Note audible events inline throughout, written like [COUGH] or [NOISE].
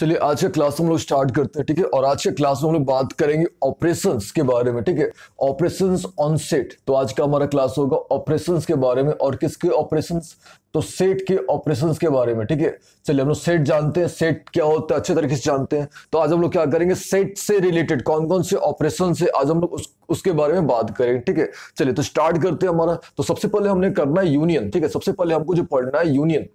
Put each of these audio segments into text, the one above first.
चलिए आज का क्लास हम लोग स्टार्ट करते हैं ठीक है और आज के क्लास में हम लोग बात करेंगे ऑपरेशन के बारे में ठीक है ऑपरेशन ऑन सेट तो आज का हमारा क्लास होगा ऑपरेशन के बारे में और किसके ऑपरेशन तो सेट के ऑपरेशन के बारे में ठीक है चलिए हम लोग सेट जानते हैं सेट क्या होता है अच्छे तरीके से जानते हैं तो आज हम लोग क्या करेंगे सेट से रिलेटेड कौन कौन से ऑपरेशन से आज हम लोग उस, उसके बारे में बात करेंगे ठीक है चलिए तो स्टार्ट करते हैं हमारा तो सबसे पहले हमने करना है यूनियन ठीक है सबसे पहले हमको जो पढ़ना है यूनियन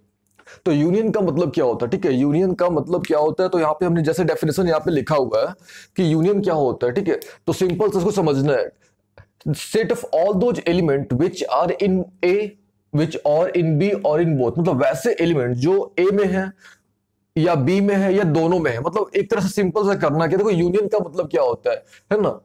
तो यूनियन का मतलब क्या होता है ठीक है यूनियन का मतलब क्या होता है तो यहाँ पे हमने जैसे डेफिनेशन यहाँ पे लिखा हुआ है कि यूनियन क्या होता है ठीक है तो सिंपल से इसको समझना है set of all those element which are in A which or in B और इन बोथ मतलब वैसे एलिमेंट जो ए में है या बी में है या दोनों में है मतलब एक तरह से सिंपल से करना क्या देखो यूनियन का मतलब क्या होता है है ना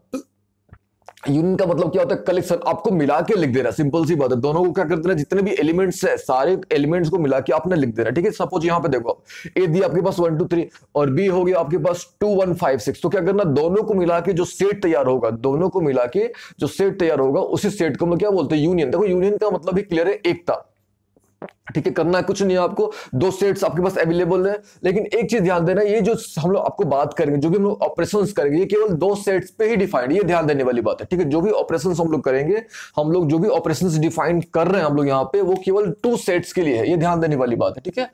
यूनियन का मतलब क्या होता है कलेक्शन आपको मिला के लिख दे रहा है सिंपल सी बात है दोनों को क्या कर देना जितने भी एलिमेंट्स है सारे एलिमेंट्स को मिला के आपने लिख दे रहा है ठीक है सपोज यहाँ पे देखो आप ए दी आपके पास वन टू थ्री और बी हो गया आपके पास टू वन फाइव सिक्स तो क्या करना दोनों को मिला के जो सेट तैयार होगा दोनों को मिला के जो सेट तैयार होगा उसी सेट को हम क्या बोलते हैं यूनियन देखो यूनियन का मतलब ही क्लियर है एकता ठीक है करना कुछ नहीं है आपको दो सेट्स आपके पास अवेलेबल है लेकिन एक चीज ध्यान देना ये जो हम लोग आपको बात करेंगे जो भी हम लोग ऑपरेशन करेंगे ये केवल दो सेट्स पे ही डिफाइंड ये ध्यान देने वाली बात है ठीक है जो भी ऑपरेशन हम लोग करेंगे हम लोग जो भी ऑपरेशन डिफाइन कर रहे हैं हम लोग यहाँ पे वो केवल टू सेट्स के लिए है ये ध्यान देने वाली बात है ठीक है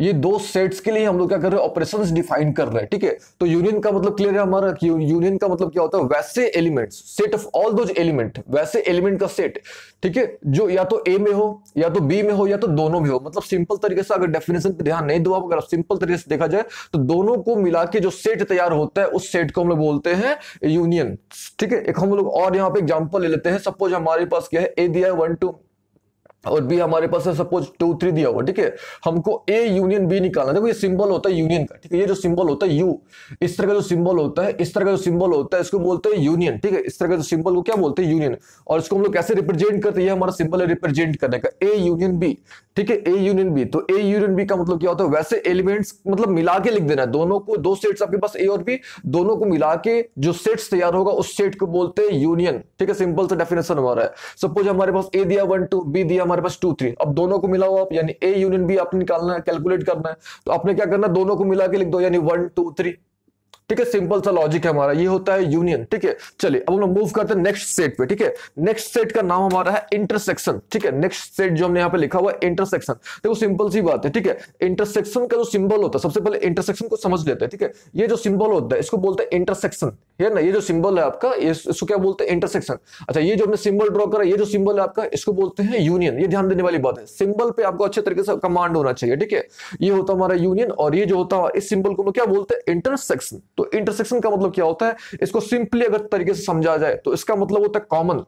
ये दो सेट्स के लिए हम लोग क्या कर रहे हैं ऑपरेशन डिफाइन कर रहे हैं ठीक है तो यूनियन का मतलब क्लियर है हमारा कि यूनियन का मतलब क्या होता है वैसे elements set of all those element वैसे एलिमेंट का सेट ठीक है जो या तो ए में हो या तो बी में हो या तो दोनों में हो मतलब सिंपल तरीके से अगर डेफिनेशन पे ध्यान नहीं दो अगर सिंपल तरीके से देखा जाए तो दोनों को मिला के जो सेट तैयार होता है उस सेट को हम लोग बोलते हैं यूनियन ठीक है एक हम लोग और यहाँ पे एग्जाम्पल ले लेते हैं सपोज हमारे पास क्या है ए दिया है वन टू और बी हमारे पास है सपोज टू थ्री दिया हुआ ठीक है हमको ए यूनियन बी निकालना देखो ये सिंबल होता है यूनियन का ठीक है ये जो सिंबल होता है यू इस तरह का जो सिंबल होता है इस तरह का जो सिंबल होता है इसको बोलते हैं यूनियन ठीक है इस तरह का जो सिंबल को क्या बोलते हैं यूनियन और इसको हम लोग कैसे रिप्रेजेंट करते हैं हमारा सिंबल है रिप्रेजेंट करने का ए यूनियन बी ठीक है ए यूनियन बी तो ए यूनियन बी का मतलब क्या होता है वैसे एलिमेंट्स मतलब मिला के लिख देना है दोनों को दो सेट्स आपके पास ए और बी दोनों को मिला के जो सेट्स तैयार होगा उस सेट को बोलते हैं यूनियन ठीक है सिंपल सा डेफिनेशन हमारा है सपोज हमारे पास ए दिया वन टू बी दिया हमारे पास टू थ्री अब दोनों को मिला हुआ आप यानी ए यूनियन बी आपने निकालना है कैलकुलेट करना है तो आपने क्या करना दोनों को मिला के लिख दो यानी वन टू थ्री ठीक है सिंपल सा लॉजिक है हमारा ये होता है यूनियन ठीक है चलिए अब हम लोग मूव करते हैं नेक्स्ट सेट पे ठीक है नेक्स्ट सेट का नाम हमारा है इंटरसेक्शन ठीक है नेक्स्ट सेट जो हमने यहाँ पे लिखा हुआ है इंटरसेक्शन देखो सिंपल सी बात है ठीक है इंटरसेक्शन का जो सिंबल होता है सबसे पहले इंटरसेक्शन को समझ लेते हैं ठीक है ये जो सिंबल होता है इसको बोलते हैं इंटरसेक्शन है ना ये जो सिंबल है आपका इसको क्या बोलते हैं इंटरसेक्शन अच्छा ये जो हमने सिंबल ड्रॉ करा ये जो सिंबल है आपका इसको बोलते हैं यूनियन ये ध्यान देने वाली बात है सिंबल पे आपको अच्छे तरीके से कमांड होना चाहिए ठीक है ये होता हमारा यूनियन और ये जो होता है इस सिंबल को क्या बोलते हैं इंटरसेक्शन तो इंटरसेक्शन का मतलब क्या होता है इसको सिंपली अगर तरीके से समझा जाए तो इसका मतलब होता है कॉमन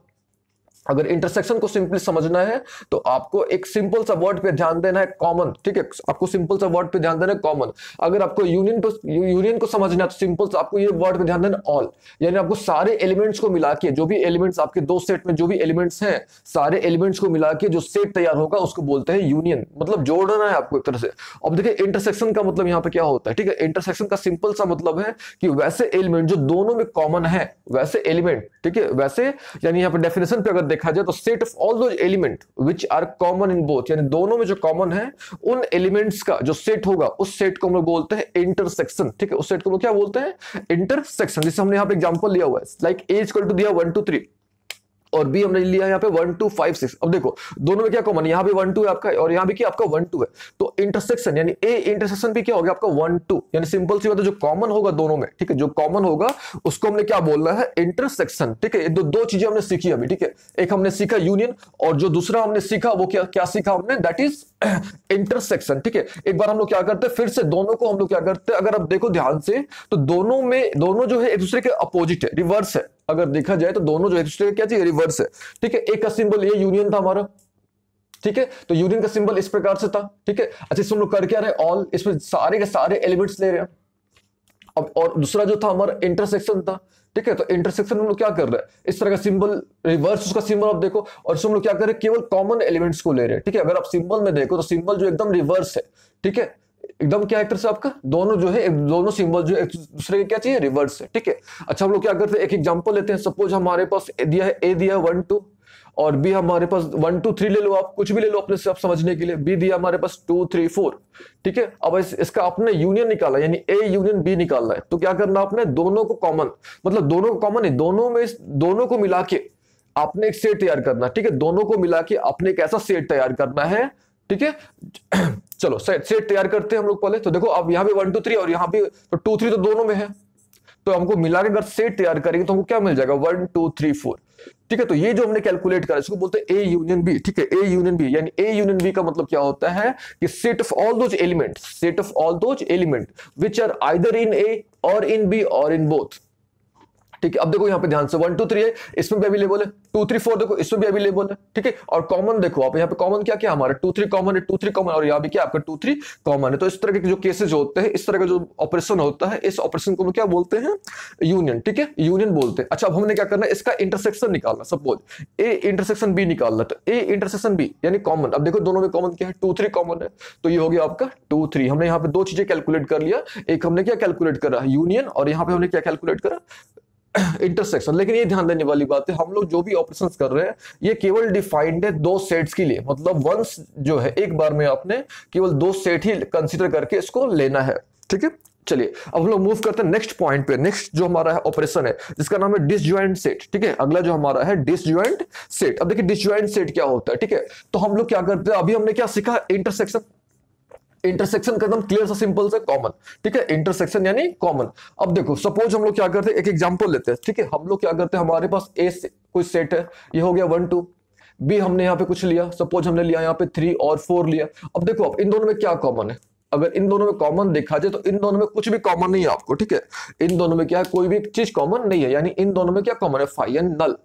अगर इंटरसेक्शन को सिंपली समझना है तो आपको एक सिंपल सा वर्ड पे ध्यान देना है कॉमन ठीक है आपको सिंपल सा वर्ड पे ध्यान देना है कॉमन अगर आपको यूनियन पर यूनियन को समझना है तो सिंपल सा आपको ये वर्ड पे ध्यान देना ऑल यानी आपको सारे एलिमेंट्स को मिला के जो भी एलिमेंट्स आपके दो सेट में जो भी एलिमेंट्स हैं सारे एलिमेंट्स को मिला के जो सेट तैयार होगा उसको बोलते हैं यूनियन मतलब जोड़ना है आपको एक तरह से अब देखिए इंटरसेक्शन का मतलब यहाँ पे क्या होता है ठीक है इंटरसेक्शन का सिंपल सा मतलब है कि वैसे एलिमेंट जो दोनों में कॉमन है वैसे एलिमेंट ठीक है वैसे यानी यहाँ पे डेफिनेशन पे अगर देखा जाए तो set of all those element which are common in both यानी दोनों में जो कॉमन है उन एलिमेंट्स का जो सेट होगा उस सेट को हम लोग बोलते हैं इंटरसेक्शन ठीक है उस सेट को हम क्या बोलते हैं इंटरसेक्शन जैसे हमने यहाँ पे एग्जाम्पल लिया हुआ है लाइक एज कल टू दिया वन टू थ्री और बी हमने लिया यहाँ पे वन टू फाइव सिक्स अब देखो दोनों में क्या कॉमन यहाँ भी वन टू है आपका और यहाँ भी क्या आपका वन टू है तो इंटरसेक्शन यानी ए इंटरसेक्शन भी क्या हो गया आपका वन टू यानी सिंपल सी बात है जो कॉमन होगा दोनों में ठीक है जो कॉमन होगा उसको हमने क्या बोलना है इंटरसेक्शन ठीक है दो, दो चीजें हमने सीखी अभी ठीक है एक हमने सीखा यूनियन और जो दूसरा हमने सीखा वो क्या क्या सीखा हमने दैट इज इंटरसेक्शन ठीक है एक बार हम लोग क्या करते हैं फिर से दोनों को हम लोग क्या करते हैं अगर आप देखो ध्यान से तो दोनों में दोनों जो है एक दूसरे के अपोजिट है रिवर्स है अगर देखा जाए तो दोनों जो है क्या चीज रिवर्स है ठीक है एक का सिंबल ये यूनियन था हमारा ठीक है तो यूनियन का सिंबल इस प्रकार से था ठीक है अच्छा इसमें कर क्या रहे ऑल इसमें सारे के सारे एलिमेंट्स ले रहे हैं अब और दूसरा जो था हमारा इंटरसेक्शन था ठीक है तो इंटरसेक्शन हम लोग क्या कर रहे हैं इस तरह का सिंबल रिवर्स उसका सिंबल आप देखो और इसमें हम लोग क्या कर रहे हैं केवल कॉमन एलिमेंट्स को ले रहे हैं ठीक है अगर आप सिंबल में देखो तो सिंबल जो एकदम रिवर्स है ठीक है एकदम क्या एक तरह से आपका दोनों जो है एक दोनों सिंबल जो एक दूसरे के क्या चाहिए रिवर्स है ठीक है अच्छा हम लोग क्या करते हैं एक एग्जांपल लेते हैं सपोज हमारे पास ए दिया है ए दिया है वन टू और बी हमारे पास वन टू थ्री ले लो आप कुछ भी ले लो अपने से आप समझने के लिए बी दिया हमारे पास टू थ्री फोर ठीक है अब इस, इसका आपने यूनियन निकाला यानी ए यूनियन बी निकालना है तो क्या करना आपने दोनों को कॉमन मतलब दोनों को कॉमन है दोनों में दोनों को मिला के आपने एक सेट तैयार करना ठीक है दोनों को मिला के आपने एक ऐसा सेट तैयार करना है ठीक है चलो सेट सेट तैयार करते हैं हम लोग पहले तो देखो अब यहाँ पे वन टू थ्री और यहाँ पे तो टू थ्री तो दोनों में है तो हमको मिला के अगर सेट तैयार करेंगे तो हमको क्या मिल जाएगा वन टू थ्री फोर ठीक है तो ये जो हमने कैलकुलेट करा इसको बोलते हैं ए यूनियन बी ठीक है ए यूनियन बी यानी ए यूनियन बी का मतलब क्या होता है कि set of all those element set of all those element which are either in A or in B और इन बोथ ठीक है अब देखो यहाँ पे ध्यान से वन टू थ्री है इसमें भी अवेलेबल है टू थ्री फोर देखो इसमें भी अवेलेबल है ठीक है और कॉमन देखो आप यहाँ पे कॉमन क्या क्या हमारा टू थ्री कॉमन है टू थ्री कॉमन और यहाँ भी क्या आपका टू थ्री कॉमन है तो इस तरह के जो केसेज होते हैं इस तरह का जो ऑपरेशन होता है इस ऑपरेशन को हम क्या बोलते हैं यूनियन ठीक है यूनियन बोलते हैं अच्छा अब हमने क्या करना है इसका इंटरसेक्शन निकालना सपोज ए इंटरसेक्शन बी निकालना तो ए इंटरसेक्शन बी यानी कॉमन अब देखो दोनों में कॉमन क्या है टू थ्री कॉमन है तो ये हो गया आपका टू थ्री हमने यहाँ पे दो चीजें कैलकुलेट कर लिया एक हमने क्या कैलकुलेट करा यूनियन और यहाँ पे हमने क्या कैलकुलेट करा इंटरसेक्शन लेकिन ये ध्यान देने वाली बात है हम लोग जो भी ऑपरेशन कर रहे हैं ये केवल डिफाइंड है दो सेट्स के लिए मतलब वंस जो है एक बार में आपने केवल दो सेट ही कंसिडर करके इसको लेना है ठीक है चलिए अब हम लोग मूव करते हैं नेक्स्ट पॉइंट पे नेक्स्ट जो हमारा है ऑपरेशन है जिसका नाम है डिसज्वाइंट सेट ठीक है अगला जो हमारा है डिसज्वाइंट सेट अब देखिए डिसज्वाइंट सेट क्या होता है ठीक है तो हम लोग क्या करते हैं अभी हमने क्या सीखा इंटरसेक्शन इंटरसेक्शन का एकदम क्लियर सा सिंपल सा कॉमन ठीक है इंटरसेक्शन यानी कॉमन अब देखो सपोज हम लोग क्या करते हैं एक एग्जांपल लेते हैं ठीक है हम लोग क्या करते हैं हमारे पास ए से, कोई सेट है ये हो गया वन टू बी हमने यहाँ पे कुछ लिया सपोज हमने लिया यहाँ पे थ्री और फोर लिया अब देखो अब इन दोनों में क्या कॉमन है अगर इन दोनों में कॉमन देखा जाए तो इन दोनों में कुछ भी कॉमन नहीं है आपको ठीक है इन दोनों में क्या है कोई भी चीज कॉमन नहीं है यानी इन दोनों में क्या कॉमन है फाइव एंड नल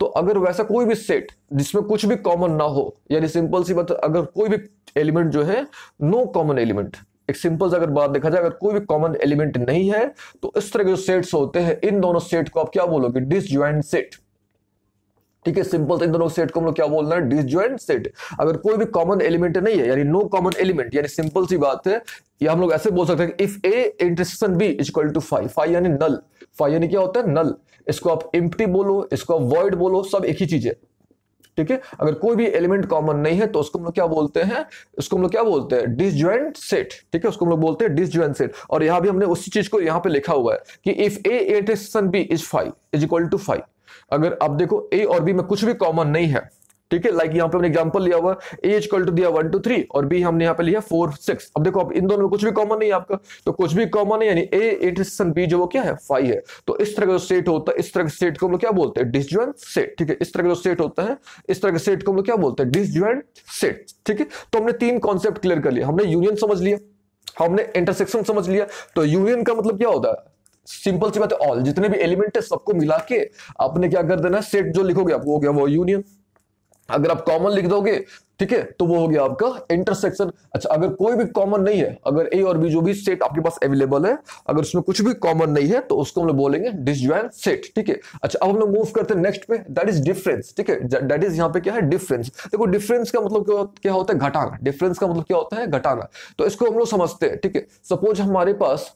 तो अगर वैसा कोई भी सेट जिसमें कुछ भी कॉमन ना हो यानी सिंपल सी बात अगर कोई भी एलिमेंट जो है नो कॉमन एलिमेंट एक सिंपल अगर बात देखा जाए अगर कोई भी कॉमन एलिमेंट नहीं है तो इस तरह के जो सेट्स होते हैं इन दोनों सेट को आप क्या बोलोगे डिस सेट ठीक है सिंपल तो इन दोनों सेट को हम लोग क्या बोल रहे हैं डिसजॉइंट सेट अगर कोई भी कॉमन एलिमेंट नहीं है यानी नो कॉमन एलिमेंट यानी सिंपल सी बात है या हम लोग ऐसे बोल सकते हैं if A intersection B is equal to five five यानी नल फाइव यानी क्या होता है नल इसको आप इम्प्टी बोलो इसको आप वॉइड बोलो सब एक ही चीज है ठीक है अगर कोई भी एलिमेंट कॉमन नहीं है तो उसको हम लोग क्या बोलते हैं उसको हम लोग क्या बोलते हैं डिसज्वाइंट सेट ठीक है उसको हम लोग बोलते हैं डिसज्वाइंट सेट और यहां भी हमने उसी चीज को यहां पे लिखा हुआ है कि if A intersection B is five is equal to five अगर आप देखो ए और बी में कुछ भी कॉमन नहीं है ठीक है लाइक यहाँ पे हमने एग्जांपल लिया हुआ ए कल टू दिया वन टू थ्री और बी हमने यहाँ पे लिया फोर सिक्स अब देखो अब इन दोनों में कुछ भी कॉमन नहीं है आपका तो कुछ भी कॉमन है यानी ए इंटरसेक्शन बी जो वो क्या है फाइव है तो इस तरह का जो सेट होता है इस तरह के सेट को हम लोग क्या बोलते हैं डिसज्वाइंट सेट ठीक है इस तरह का जो सेट होता है इस तरह के सेट को हम लोग क्या बोलते हैं डिसज्वाइंट सेट ठीक है तो हमने तीन कॉन्सेप्ट क्लियर कर लिया हमने यूनियन समझ लिया हमने इंटरसेक्शन समझ लिया तो यूनियन का मतलब क्या होता है सिंपल सी बात है ऑल जितने भी एलिमेंट है सबको मिला के आपने क्या कर देना सेट जो लिखोगे आप वो हो गया वो यूनियन अगर आप कॉमन लिख दोगे ठीक है तो वो हो गया आपका इंटरसेक्शन अच्छा अगर कोई भी कॉमन नहीं है अगर ए और बी जो भी सेट आपके पास अवेलेबल है अगर उसमें कुछ भी कॉमन नहीं है तो उसको हम लोग बोलेंगे डिसज्वाइन सेट ठीक है अच्छा अब हम लोग मूव करते हैं नेक्स्ट पे दैट इज डिफरेंस ठीक है दैट इज यहाँ पे क्या है डिफरेंस देखो डिफरेंस का मतलब क्या होता है घटाना डिफरेंस का मतलब क्या होता है घटाना तो इसको हम लोग समझते हैं ठीक है सपोज हमारे पास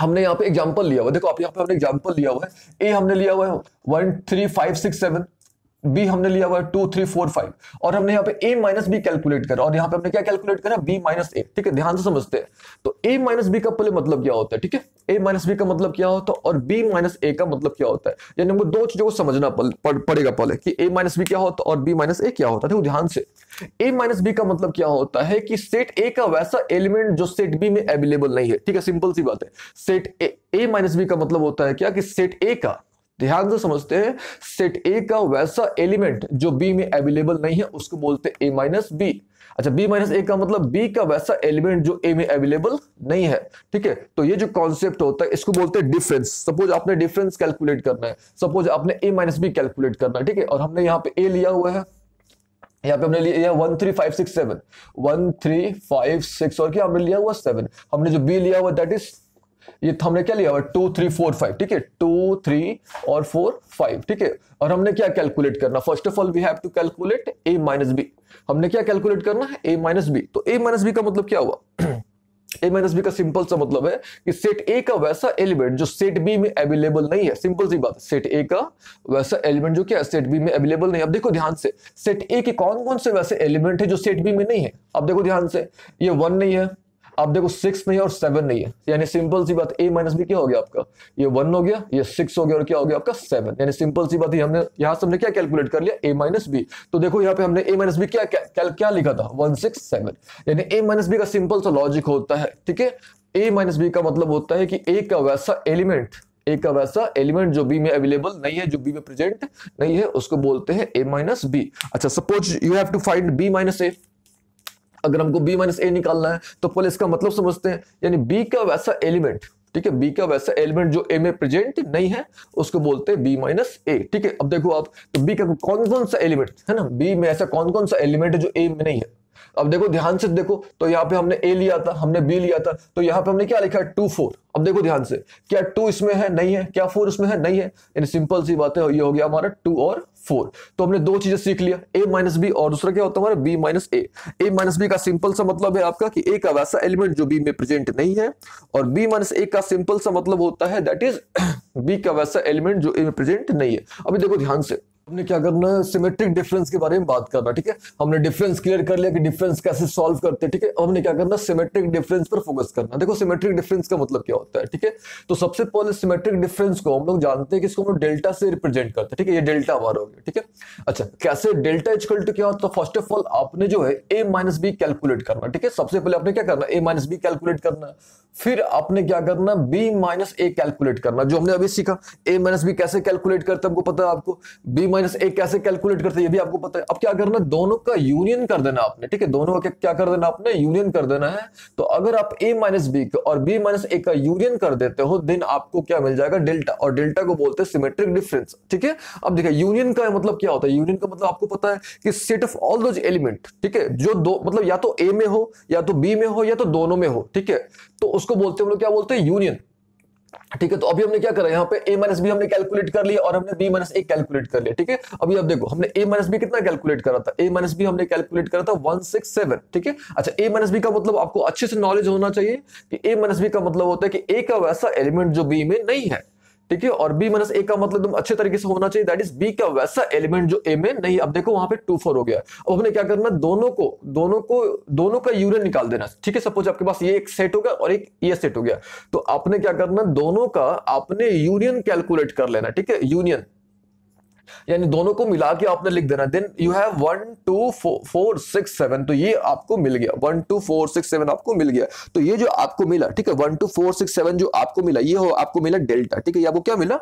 हमने यहाँ पे एग्जाम्पल लिया हुआ देखो आप यहाँ पे हमने एग्जाम्पल लिया हुआ है ए हमने लिया हुआ है one three five six seven B हमने लिया हुआ है टू थ्री फोर फाइव और हमने यहाँ पे ए माइनस बी कैलकुलेट करा और यहाँ पे हमने क्या कैलकुलेट करा बी माइनस ए ठीक है ध्यान से समझते हैं तो ए माइनस बी का पहले मतलब क्या होता है ठीक है ए माइनस बी का मतलब क्या होता है और बी माइनस ए का मतलब क्या होता है यानी हमको दो चीजों को समझना पड़ेगा पहले कि ए माइनस बी क्या होता है और बी माइनस ए क्या होता है ध्यान से ए माइनस बी का मतलब क्या होता है कि सेट ए का वैसा एलिमेंट जो सेट बी में अवेलेबल नहीं है ठीक है सिंपल सी बात है सेट ए माइनस बी का मतलब होता है क्या कि सेट ए का ध्यान से समझते हैं सेट ए का वैसा एलिमेंट जो बी में अवेलेबल नहीं है उसको बोलते हैं ए माइनस बी अच्छा बी माइनस ए का मतलब बी का वैसा एलिमेंट जो ए में अवेलेबल नहीं है ठीक है तो ये जो कॉन्सेप्ट होता है इसको बोलते हैं डिफरेंस सपोज आपने डिफरेंस कैलकुलेट करना है सपोज आपने ए माइनस बी कैलकुलेट करना है ठीक है और हमने यहाँ पे ए लिया हुआ है यहाँ पे हमने लिया one three five six seven one three five six और क्या हमने लिया हुआ सेवन हमने जो बी लिया हुआ दैट इज ये हमने क्या लिया हुआ टू थ्री फोर फाइव ठीक है टू थ्री और फोर फाइव ठीक है और हमने क्या कैलकुलेट करना first of all we have to calculate A minus B हमने क्या कैलकुलेट करना है ए माइनस बी तो ए माइनस बी का मतलब क्या हुआ ए माइनस बी का सिंपल सा मतलब है कि सेट ए का वैसा एलिमेंट जो सेट बी में अवेलेबल नहीं है सिंपल सी बात सेट ए का वैसा एलिमेंट जो क्या सेट बी में अवेलेबल नहीं है अब देखो ध्यान से सेट ए के कौन कौन से वैसे एलिमेंट है जो सेट बी में नहीं है अब देखो ध्यान से ये वन नहीं है आप देखो सिक्स नहीं है और सेवन नहीं है यानी सिंपल सी बात ए माइनस बी क्या हो गया आपका ये वन हो गया ये सिक्स हो गया और क्या हो गया आपका सेवन यानी सिंपल सी बात ही हमने यहां से हमने क्या कैलकुलेट कर लिया ए माइनस बी तो देखो यहाँ पे हमने ए माइनस बी क्या क्या क्या, क्या लिखा था वन सिक्स सेवन यानी ए माइनस बी का सिंपल सा लॉजिक होता है ठीक है ए माइनस बी का मतलब होता है कि ए का वैसा एलिमेंट ए का वैसा एलिमेंट जो बी में अवेलेबल नहीं है जो बी में प्रेजेंट नहीं है उसको बोलते हैं ए माइनस बी अच्छा suppose you have to find B minus A अगर हमको बी माइनस ए निकालना है तो पहले इसका मतलब समझते हैं यानी बी का वैसा एलिमेंट ठीक है बी का वैसा एलिमेंट जो ए में प्रेजेंट नहीं है उसको बोलते हैं बी माइनस ए ठीक है अब देखो आप तो बी का कौन कौन सा एलिमेंट है ना बी में ऐसा कौन कौन सा एलिमेंट है जो ए में नहीं है अब देखो ध्यान से देखो तो यहाँ पे हमने ए लिया था हमने बी लिया था तो यहाँ पे हमने क्या लिखा है टू फोर अब देखो ध्यान से क्या टू इसमें है नहीं है क्या फोर इसमें है नहीं है इन सिंपल सी बात है ये हो गया हमारा टू और फोर तो हमने दो चीजें सीख लिया ए माइनस बी और दूसरा क्या होता है हमारा B minus A A minus B का सिंपल सा मतलब है आपका कि ए का वैसा एलिमेंट जो बी में प्रेजेंट नहीं है और बी माइनस ए का सिंपल सा मतलब होता है दैट इज बी का वैसा एलिमेंट जो ए में प्रेजेंट नहीं है अभी देखो ध्यान से हमने क्या करना है सिमेट्रिक डिफरेंस के बारे में बात करना ठीक है हमने डिफरेंस क्लियर कर लिया कि डिफरेंस कैसे सॉल्व करते हैं ठीक है हमने क्या करना सिमेट्रिक डिफरेंस पर फोकस करना देखो सिमेट्रिक डिफरेंस का मतलब क्या होता है ठीक है तो सबसे पहले सिमेट्रिक डिफरेंस को हम लोग जानते हैं कि इसको हम लोग डेल्टा से रिप्रेजेंट करते हैं ठीक है ये डेल्टा हमारा हो गया ठीक है अच्छा कैसे डेल्टा इजकल टू क्या होता है फर्स्ट ऑफ ऑल आपने जो है ए माइनस बी कैलकुलेट करना ठीक है सबसे पहले आपने क्या करना ए माइनस बी कैलकुलेट करना फिर आपने क्या करना b माइनस ए कैलकुलेट करना जो हमने अभी सीखा a माइनस बी कैसे कैलकुलेट करते हैं आपको पता है आपको b माइनस ए कैसे कैलकुलेट करते हैं ये भी आपको पता है अब क्या करना दोनों का यूनियन कर देना आपने ठीक है दोनों का क्या कर देना आपने यूनियन कर देना है तो अगर आप a माइनस बी और b माइनस ए का यूनियन कर देते हो देन आपको क्या मिल जाएगा डेल्टा और डेल्टा को बोलते हैं सिमेट्रिक डिफरेंस ठीक है अब देखिए यूनियन का मतलब क्या होता है यूनियन का मतलब आपको पता है कि set of all those element ठीक है जो दो मतलब या तो ए में हो या तो बी में हो या तो दोनों में हो ठीक है तो उसको उसको बोलते हैं हम लोग क्या बोलते हैं यूनियन ठीक है तो अभी हमने क्या करा यहाँ पे ए माइनस बी हमने कैलकुलेट कर लिया और हमने बी माइनस ए कैलकुलेट कर लिया ठीक है अभी आप देखो हमने ए माइनस बी कितना कैलकुलेट करा था ए माइनस बी हमने कैलकुलेट करा था वन सिक्स सेवन ठीक है अच्छा ए माइनस बी का मतलब आपको अच्छे से नॉलेज होना चाहिए कि ए माइनस बी का मतलब होता है कि ए का वैसा एलिमेंट जो बी में नहीं है ठीक है और बी माइनस ए का मतलब तुम अच्छे तरीके से होना चाहिए दैट इज बी का वैसा एलिमेंट जो ए में नहीं अब देखो वहां पे टू फोर हो गया अब हमने क्या करना दोनों को दोनों को दोनों का यूरियन निकाल देना ठीक है सपोज आपके पास ये एक सेट हो गया और एक ये सेट हो गया तो आपने क्या करना दोनों का आपने यूनियन कैलकुलेट कर लेना ठीक है यूनियन यानी दोनों को मिला के आपने लिख देना then you have one two four six seven तो ये आपको मिल गया one two four six seven आपको मिल गया तो ये जो आपको मिला ठीक है one two four six seven जो आपको मिला ये हो आपको मिला डेल्टा ठीक है आपको क्या मिला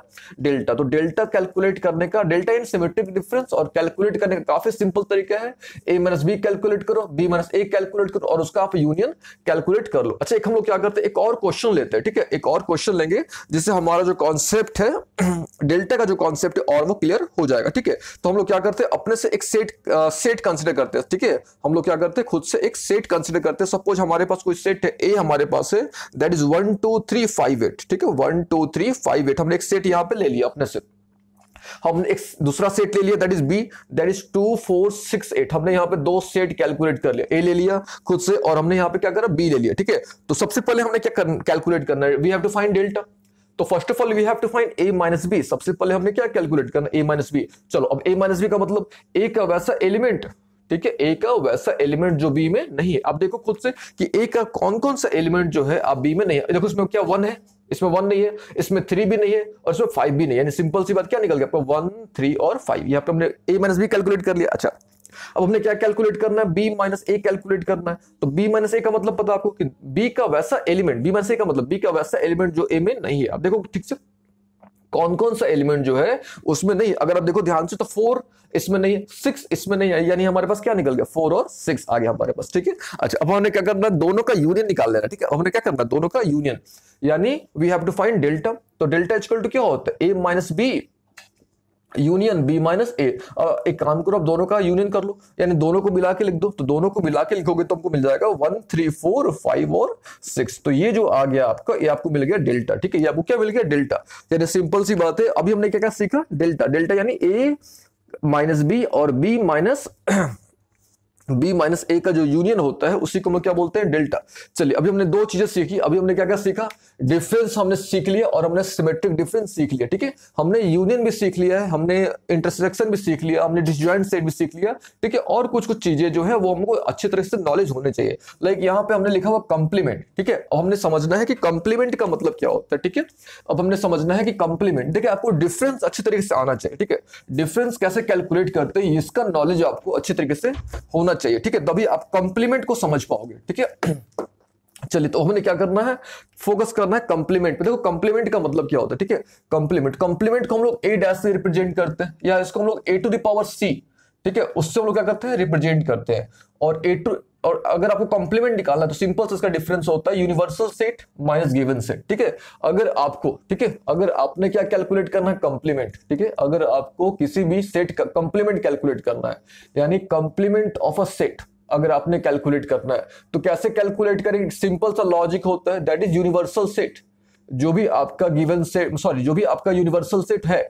डेल्टा तो डेल्टा कैलकुलेट करने का डेल्टा इन सिमेट्रिक डिफरेंस और कैलकुलेट करने का काफी सिंपल तरीका है ए माइनस बी कैलकुलेट करो बी माइनस ए कैलकुलेट करो और उसका आप यूनियन कैलकुलेट कर लो अच्छा एक हम लोग क्या करते हैं एक और क्वेश्चन लेते हैं ठीक है एक और क्वेश्चन लेंगे जिससे हमारा जो कॉन्सेप्ट है [CLEARS THROAT] डेल्टा का जो कॉन्सेप्ट है और वो क्लियर हो जाएगा ठीक है तो हम लोग क्या करते हैं अपने से एक सेट आ, सेट कंसिडर करते हैं ठीक है हम लोग क्या करते हैं खुद से एक सेट कंसिडर करते हैं सपोज हमारे पास कोई सेट है ए हमारे पास है that is one two three five eight ठीक है one two three five eight हमने एक सेट यहाँ पे ले लिया अपने से हमने एक दूसरा सेट ले लिया that is B that is two four six eight हमने यहाँ पे दो सेट कैलकुलेट कर लिया ए ले लिया खुद से और हमने यहाँ पे क्या करा बी ले लिया ठीक है तो सबसे पहले हमने क्या कैलकुलेट करना है we have to find delta तो first of all we have to find A minus B सबसे पहले हमने क्या कैलकुलेट करना ए माइनस बी चलो अब ए माइनस बी का मतलब ए का वैसा एलिमेंट ठीक है ए का वैसा एलिमेंट जो बी में नहीं है आप देखो खुद से कि ए का कौन कौन सा एलिमेंट जो है आप बी में नहीं है देखो इसमें क्या वन है इसमें वन नहीं है इसमें थ्री भी नहीं है और इसमें फाइव भी नहीं है यानी सिंपल सी बात क्या निकल गया आपका वन थ्री और फाइव यहाँ पे हमने ए माइनस बी कैलकुलेट कर लिया अच्छा अब हमने क्या कैलकुलेट करना है बी माइनस ए कैलकुलेट करना है तो बी माइनस ए का मतलब पता आपको कि बी का वैसा एलिमेंट बी माइनस ए का मतलब बी का वैसा एलिमेंट जो ए में नहीं है आप देखो ठीक से कौन कौन सा एलिमेंट जो है उसमें नहीं अगर आप देखो ध्यान से तो फोर इसमें नहीं सिक्स इसमें नहीं है यानी हमारे पास क्या निकल गया फोर और सिक्स आ गया हमारे पास ठीक है अच्छा अब हमने क्या करना है दोनों का यूनियन निकाल लेना ठीक है हमने क्या करना है दोनों का यूनियन यानी we have to find delta तो डेल्टा इजकल टू क्या होता है A minus B union B minus A एक काम करो आप दोनों का यूनियन कर लो यानी दोनों को मिला के लिख दो तो दोनों को मिला के लिखोगे तो आपको मिल जाएगा वन थ्री फोर फाइव और सिक्स तो ये जो आ गया आपका ये आपको मिल गया डेल्टा ठीक है ये आपको क्या मिल गया डेल्टा यानी सिंपल सी बात है अभी हमने क्या क्या सीखा डेल्टा डेल्टा यानी ए माइनस बी और B minus B minus A का जो यूनियन होता है उसी को हम क्या बोलते हैं डेल्टा चलिए अभी हमने दो चीजें सीखी अभी हमने क्या क्या सीखा डिफरेंस हमने सीख लिया और हमने सिमेट्रिक डिफरेंस सीख लिया ठीक है हमने यूनियन भी सीख लिया है हमने इंटरसेक्शन भी सीख लिया हमने डिजॉइंट सेट भी सीख लिया ठीक है और कुछ कुछ चीजें जो है वो हमको अच्छी तरह से नॉलेज होने चाहिए लाइक यहाँ पे हमने लिखा हुआ कंप्लीमेंट ठीक है हमने समझना है कि कंप्लीमेंट का मतलब क्या होता है ठीक है अब हमने समझना है कि कंप्लीमेंट देखिए आपको डिफरेंस अच्छे तरीके से आना चाहिए ठीक है डिफरेंस कैसे कैलकुलेट करते हैं इसका नॉलेज आपको अच्छे तरीके से होना होना चाहिए ठीक है तभी आप कंप्लीमेंट को समझ पाओगे ठीक है [CLEARS THROAT] चलिए तो हमने क्या करना है फोकस करना है कंप्लीमेंट पे देखो कंप्लीमेंट का मतलब क्या होता है ठीक है कंप्लीमेंट कंप्लीमेंट को हम लोग ए डैश से रिप्रेजेंट करते हैं या इसको हम लोग ए टू दावर सी ठीक है उससे हम लोग क्या करते हैं रिप्रेजेंट करते हैं और ए टू और अगर आपको कॉम्प्लीमेंट निकालना है तो सिंपल से इसका डिफरेंस होता है universal set minus given set ठीक है अगर आपको ठीक है अगर आपने क्या कैलकुलेट करना है कॉम्प्लीमेंट ठीक है अगर आपको किसी भी सेट का कॉम्प्लीमेंट कैलकुलेट करना है यानी कॉम्प्लीमेंट ऑफ अ सेट अगर आपने कैलकुलेट करना है तो कैसे कैलकुलेट करेंगे सिंपल सा लॉजिक होता है दैट इज यूनिवर्सल सेट जो भी आपका गिवन सेट सॉरी जो भी आपका यूनिवर्सल सेट है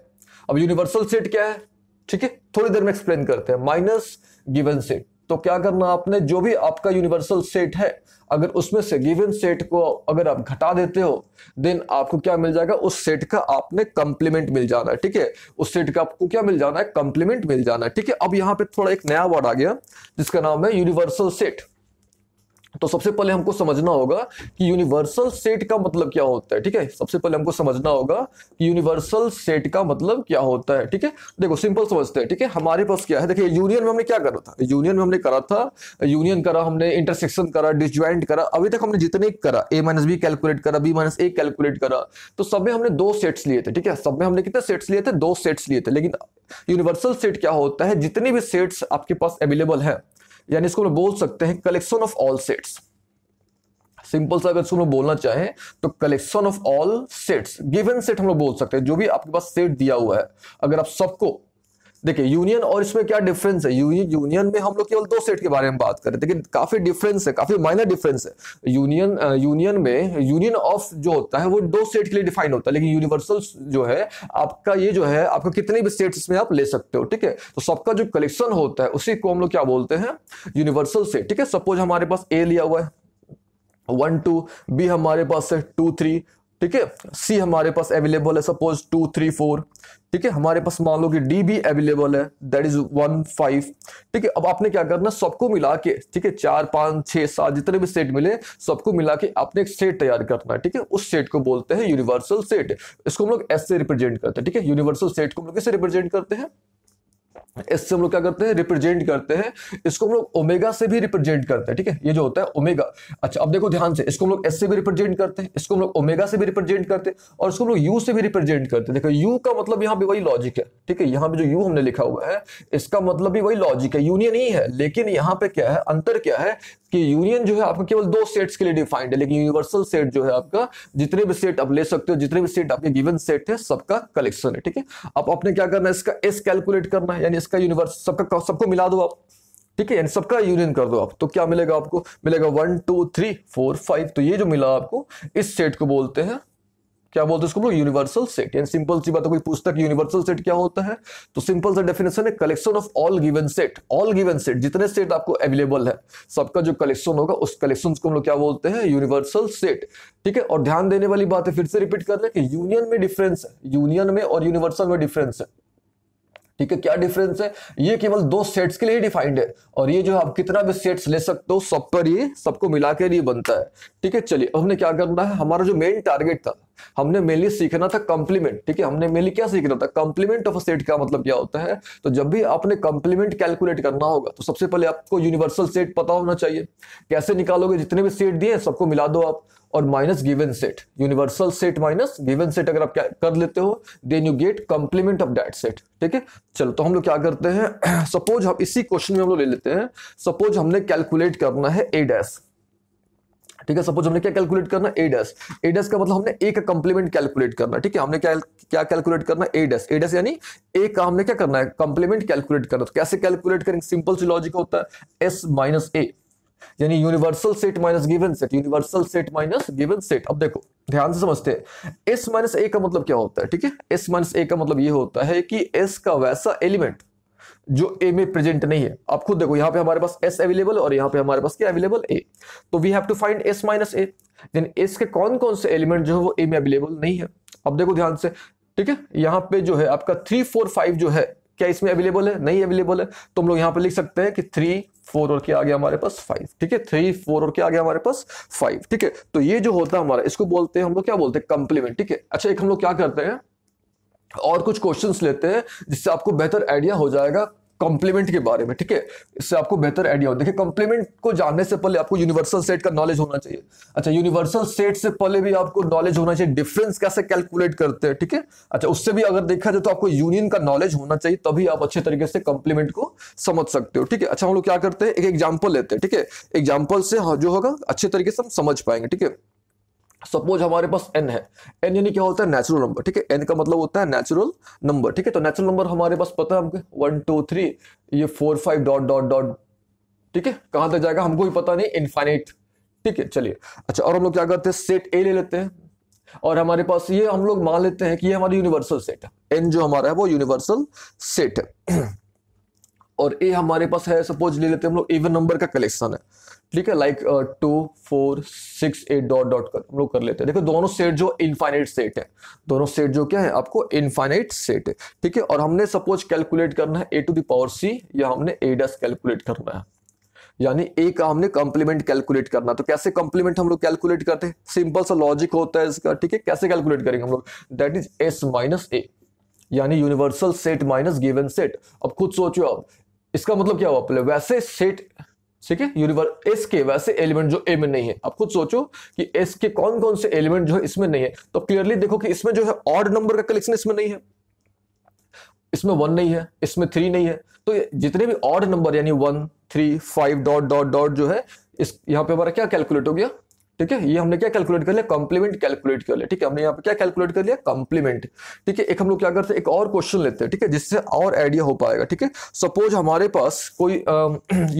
अब यूनिवर्सल सेट क्या है ठीक है थोड़ी देर में एक्सप्लेन करते हैं माइनस गिवन सेट तो क्या करना आपने जो भी आपका यूनिवर्सल सेट है अगर उसमें से गिवन सेट को अगर आप घटा देते हो देन आपको क्या मिल जाएगा उस सेट का आपने कंप्लीमेंट मिल जाना है ठीक है उस सेट का आपको क्या मिल जाना है कंप्लीमेंट मिल जाना है ठीक है अब यहाँ पे थोड़ा एक नया वर्ड आ गया जिसका नाम है यूनिवर्सल सेट तो सबसे पहले हमको समझना होगा कि यूनिवर्सल सेट का मतलब क्या होता है ठीक है सबसे पहले हमको समझना होगा कि यूनिवर्सल सेट का मतलब क्या होता है ठीक है देखो सिंपल समझते हैं ठीक है हमारे पास क्या है देखिए यूनियन में हमने क्या करा था यूनियन में हमने करा था यूनियन करा हमने इंटरसेक्शन करा डिजॉइंट करा अभी तक हमने जितने करा ए माइनस बी कैलकुलेट करा बी माइनस ए कैलकुलेट करा तो सब में हमने दो सेट्स लिए थे ठीक है सब में हमने कितने सेट्स लिए थे दो सेट्स लिए थे लेकिन यूनिवर्सल सेट क्या होता है जितने भी सेट्स आपके पास अवेलेबल है यानी इसको हम बोल सकते हैं collection of all sets simple सा अगर इसको हम बोलना चाहें तो collection of all sets given set हम लोग बोल सकते हैं जो भी आपके पास सेट दिया हुआ है अगर आप सबको देखिए यूनियन और इसमें क्या डिफरेंस है यूनियन में हम लोग केवल दो सेट के बारे में बात करें देखिए काफी डिफरेंस है काफी माइनर डिफरेंस है यूनियन यूनियन में यूनियन ऑफ जो होता है वो दो सेट के लिए डिफाइन होता है लेकिन यूनिवर्सल जो है आपका ये जो है आपका कितने भी सेट इसमें आप ले सकते हो ठीक है तो सबका जो कलेक्शन होता है उसी को हम लोग क्या बोलते हैं यूनिवर्सल सेट ठीक है सपोज हमारे पास ए लिया हुआ है वन टू बी हमारे पास है टू थ्री ठीक है सी हमारे पास अवेलेबल है सपोज टू थ्री फोर ठीक है हमारे पास मान लो कि डी भी अवेलेबल है दैट इज वन फाइव ठीक है अब आपने क्या करना सबको मिला के ठीक है चार पाँच छह सात जितने भी सेट मिले सबको मिला के आपने एक सेट तैयार करना है ठीक है उस सेट को बोलते हैं यूनिवर्सल सेट इसको हम लोग एस से रिप्रेजेंट करते हैं ठीक है यूनिवर्सल सेट को हम लोग कैसे रिप्रेजेंट करते हैं इससे हम लोग क्या करते हैं रिप्रेजेंट करते हैं इसको हम लोग ओमेगा से भी रिप्रेजेंट करते हैं ठीक है ये जो होता है ओमेगा अच्छा अब देखो ध्यान से इसको हम लोग एस से भी रिप्रेजेंट करते हैं इसको हम लोग ओमेगा से भी रिप्रेजेंट करते हैं और इसको हम लोग यू से भी रिप्रेजेंट करते हैं देखो यू का मतलब यहाँ भी वही लॉजिक है ठीक है यहाँ पे जो यू हमने लिखा हुआ है इसका मतलब भी वही लॉजिक है यूनियन ही है लेकिन यहाँ पे क्या है अंतर क्या है कि यूनियन जो है आपका केवल दो सेट्स के लिए डिफाइंड है लेकिन यूनिवर्सल सेट जो है आपका जितने भी सेट आप ले सकते हो जितने भी सेट आपके गिवन सेट है सबका कलेक्शन है ठीक है अब आपने क्या करना है इसका एस कैलकुलेट करना है यानी इसका यूनिवर्स सबका सबको मिला दो आप ठीक है यानी सबका यूनियन कर दो आप तो क्या मिलेगा आपको मिलेगा one two three four five तो ये जो मिला आपको इस सेट को बोलते हैं क्या बोलते हैं इसको यूनिवर्सल सेट यानी सिंपल सी बात है कोई पूछता है यूनिवर्सल सेट क्या होता है तो सिंपल सा डेफिनेशन है collection of all given set all given set जितने सेट आपको अवेलेबल है सबका जो कलेक्शन होगा उस कलेक्शन को हम लोग क्या बोलते हैं यूनिवर्सल सेट ठीक है और ध्यान देने वाली बात है फिर से रिपीट कर रहे कि यूनियन में डिफरेंस है यूनियन में और यूनिवर्सल में डिफरेंस है ठीक है क्या डिफरेंस है ये केवल दो सेट्स के लिए ही डिफाइंड है और ये जो आप कितना भी सेट्स ले सकते हो सब पर ये सबको मिलाकर ये बनता है ठीक है चलिए हमने क्या करना है हमारा जो मेन टारगेट था हमने मेनली सीखना था कॉम्प्लीमेंट ठीक है हमने मेनली क्या सीखना था कॉम्प्लीमेंट ऑफ अ सेट का मतलब क्या होता है तो जब भी आपने कॉम्प्लीमेंट कैलकुलेट करना होगा तो सबसे पहले आपको यूनिवर्सल सेट पता होना चाहिए कैसे निकालोगे जितने भी सेट दिए सबको मिला दो आप और minus given set universal set minus given set अगर आप क्या कर लेते हो then you get complement of that set ठीक है चलो तो हम लोग क्या करते हैं सपोज [CLEARS THROAT] हम इसी क्वेश्चन में हम लोग ले लेते हैं सपोज हमने कैलकुलेट करना है ए डैश ठीक है सपोज हमने क्या कैलकुलेट करना ए डैश ए का मतलब हमने ए का कंप्लीमेंट कैलकुलेट करना ठीक है हमने क्या क्या कैलकुलेट करना ए डैश ए यानी ए का हमने क्या करना है कंप्लीमेंट कैलकुलेट करना तो कैसे कैलकुलेट करेंगे सिंपल सी लॉजिक होता है एस माइनस ए यानी universal set minus given set universal set minus given set अब देखो ध्यान से समझते हैं एस माइनस ए का मतलब क्या होता है ठीक है एस माइनस ए का मतलब ये होता है कि एस का वैसा एलिमेंट जो ए में प्रेजेंट नहीं है आप खुद देखो यहाँ पे हमारे पास एस अवेलेबल और यहाँ पे हमारे पास क्या अवेलेबल ए तो we have to find S minus A then S के कौन कौन से एलिमेंट जो है वो ए में अवेलेबल नहीं है अब देखो ध्यान से ठीक है यहाँ पे जो है आपका थ्री फोर फाइव जो है क्या इसमें अवेलेबल है नहीं अवेलेबल है तो हम लोग यहाँ पे लिख सकते हैं कि थ्री फोर और क्या आ गया हमारे पास फाइव ठीक है थ्री फोर और क्या आ गया हमारे पास फाइव ठीक है तो ये जो होता है हमारा इसको बोलते हैं हम लोग क्या बोलते हैं कंप्लीमेंट ठीक है अच्छा एक हम लोग क्या करते हैं और कुछ क्वेश्चंस लेते हैं जिससे आपको बेहतर आइडिया हो जाएगा कॉम्प्लीमेंट के बारे में ठीक है इससे आपको बेहतर आइडिया हो देखिए कॉम्प्लीमेंट को जानने से पहले आपको यूनिवर्सल सेट का नॉलेज होना चाहिए अच्छा यूनिवर्सल सेट से पहले भी आपको नॉलेज होना चाहिए डिफरेंस कैसे कैलकुलेट करते हैं ठीक है थीके? अच्छा उससे भी अगर देखा जाए तो आपको यूनियन का नॉलेज होना चाहिए तभी आप अच्छे तरीके से कॉम्प्लीमेंट को समझ सकते हो ठीक है अच्छा हम लोग क्या करते हैं एक एग्जाम्पल लेते हैं ठीक है एग्जाम्पल से हाँ, जो होगा अच्छे तरीके से हम समझ पाएंगे ठीक है सपोज हमारे पास एन है एन यानी क्या होता है नेचुरल नंबर ठीक है एन का मतलब होता है नेचुरल नंबर ठीक है तो नेचुरल नंबर हमारे पास पता है हमको वन टू थ्री ये four five dot dot dot ठीक है कहां तक जाएगा हमको भी पता नहीं इनफाइनाइट ठीक है चलिए अच्छा और हम लोग क्या करते हैं सेट ए ले लेते हैं और हमारे पास ये हम लोग मान लेते हैं कि ये हमारी यूनिवर्सल सेट है एन जो हमारा है वो यूनिवर्सल सेट है [CLEARS THROAT] और ए हमारे पास है सपोज ले लेते हैं हम लोग इवन नंबर का कलेक्शन है ठीक है like two four six eight dot dot कर हम लोग कर लेते हैं देखो दोनों सेट जो इनफाइनाइट सेट है दोनों सेट जो क्या है आपको इनफाइनाइट सेट है ठीक है और हमने सपोज कैलकुलेट करना है ए टू दावर सी या हमने ए डस कैलकुलेट करना है यानी ए का हमने कंप्लीमेंट कैलकुलेट करना तो कैसे कंप्लीमेंट हम लोग कैलकुलेट करते हैं सिंपल सा लॉजिक होता है इसका ठीक है कैसे कैलकुलेट करेंगे हम लोग that is S minus A यानी universal set minus given set अब खुद सोचो आप इसका मतलब क्या हुआ पहले वैसे सेट ठीक है यूनिवर्स एस के वैसे एलिमेंट जो ए में नहीं है आप खुद सोचो कि एस के कौन कौन से एलिमेंट जो है इसमें नहीं है तो क्लियरली देखो कि इसमें जो है ऑड नंबर का कलेक्शन इसमें नहीं है इसमें वन नहीं है इसमें थ्री नहीं है तो जितने भी ऑड नंबर यानी one three five dot dot dot जो है इस यहाँ पे हमारा क्या कैलकुलेट हो गया ठीक है ये हमने क्या कैलकुलेट कर लिया कॉम्प्लीमेंट कैलकुलेट कर लिया ठीक है हमने यहाँ पे क्या कैलकुलेट कर लिया कॉम्प्लीमेंट ठीक है एक हम लोग क्या करते हैं एक और क्वेश्चन लेते हैं ठीक है जिससे और आइडिया हो पाएगा ठीक है सपोज हमारे पास कोई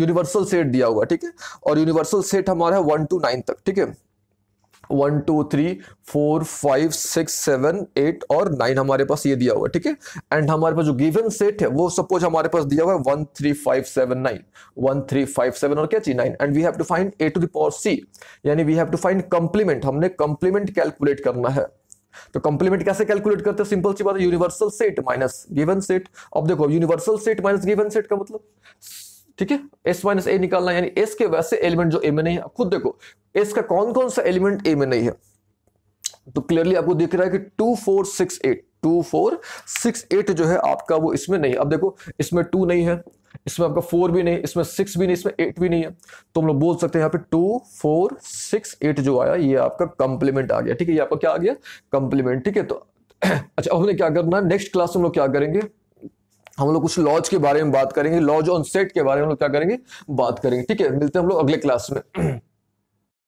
यूनिवर्सल सेट [CLEARS THROAT] दिया हुआ ठीक है और यूनिवर्सल सेट हमारा है वन टू नाइन तक ठीक है one two three four five six seven eight और नाइन हमारे पास ये दिया हुआ है ठीक है एंड हमारे पास जो गिवन सेट है वो सपोज हमारे पास दिया हुआ है one three five seven nine one three five seven और क्या चाहिए nine and we have to find A to the power C यानी we have to find complement हमने कंप्लीमेंट कैलकुलेट करना है तो कंप्लीमेंट कैसे कैलकुलेट करते हैं सिंपल सी बात है universal set minus given set अब देखो universal set minus given set का मतलब ठीक है एस माइनस ए निकालना यानी एस के वैसे एलिमेंट जो ए में नहीं है खुद देखो एस का कौन कौन सा एलिमेंट ए में नहीं है तो क्लियरली आपको दिख रहा है कि two four six eight two four six eight जो है आपका वो इसमें नहीं अब देखो इसमें टू नहीं है इसमें आपका फोर भी नहीं इसमें सिक्स भी नहीं इसमें एट भी नहीं है तो हम लोग बोल सकते हैं यहाँ पे टू फोर सिक्स एट जो आया ये आपका कंप्लीमेंट आ गया ठीक है ये आपका क्या आ गया कंप्लीमेंट ठीक है तो [CLEARS THROAT] अच्छा हमने क्या करना नेक्स्ट क्लास हम लोग क्या करेंगे हम लोग कुछ लॉज के बारे में बात करेंगे लॉज ऑन सेट के बारे में हम लोग क्या करेंगे बात करेंगे ठीक है मिलते हैं हम लोग अगले क्लास में